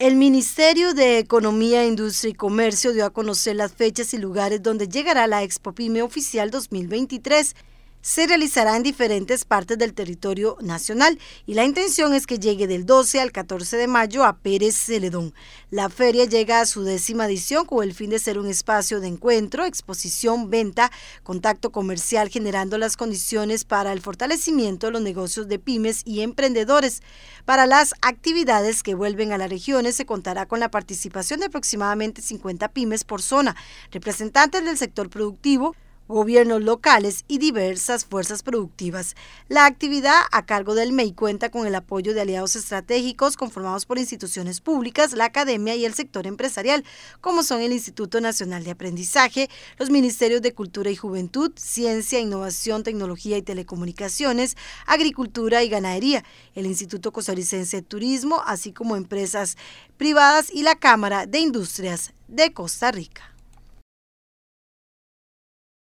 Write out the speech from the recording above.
El Ministerio de Economía, Industria y Comercio dio a conocer las fechas y lugares donde llegará la Expo Pyme Oficial 2023 se realizará en diferentes partes del territorio nacional y la intención es que llegue del 12 al 14 de mayo a Pérez Celedón. La feria llega a su décima edición con el fin de ser un espacio de encuentro, exposición, venta, contacto comercial, generando las condiciones para el fortalecimiento de los negocios de pymes y emprendedores. Para las actividades que vuelven a las regiones se contará con la participación de aproximadamente 50 pymes por zona, representantes del sector productivo, gobiernos locales y diversas fuerzas productivas. La actividad a cargo del MEI cuenta con el apoyo de aliados estratégicos conformados por instituciones públicas, la academia y el sector empresarial, como son el Instituto Nacional de Aprendizaje, los Ministerios de Cultura y Juventud, Ciencia, Innovación, Tecnología y Telecomunicaciones, Agricultura y Ganadería, el Instituto Costarricense de Turismo, así como empresas privadas y la Cámara de Industrias de Costa Rica.